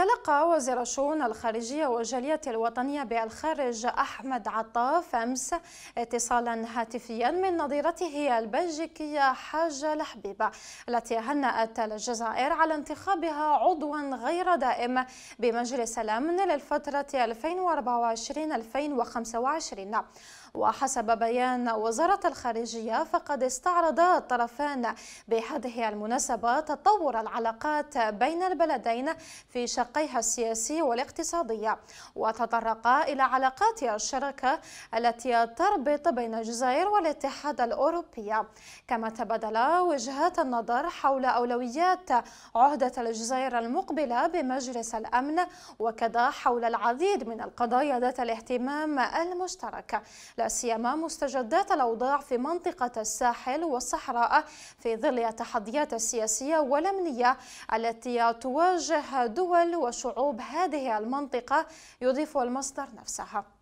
تلقى وزير الشؤون الخارجية والجالية الوطنية بالخارج أحمد عطاف أمس اتصالا هاتفيا من نظيرته البلجيكية حاجة الحبيبة التي هنأت الجزائر على انتخابها عضوا غير دائم بمجلس الأمن للفترة 2024-2025 وحسب بيان وزارة الخارجية فقد استعرض الطرفان بهذه المناسبة تطور العلاقات بين البلدين في شق شقيها السياسي والاقتصادي وتطرقا إلى علاقات الشراكة التي تربط بين الجزائر والاتحاد الأوروبي كما تبادلا وجهات النظر حول أولويات عهدة الجزائر المقبلة بمجلس الأمن وكذا حول العديد من القضايا ذات الاهتمام المشترك لا سيما مستجدات الأوضاع في منطقة الساحل والصحراء في ظل التحديات السياسية والأمنية التي تواجه دول وشعوب هذه المنطقة يضيف المصدر نفسها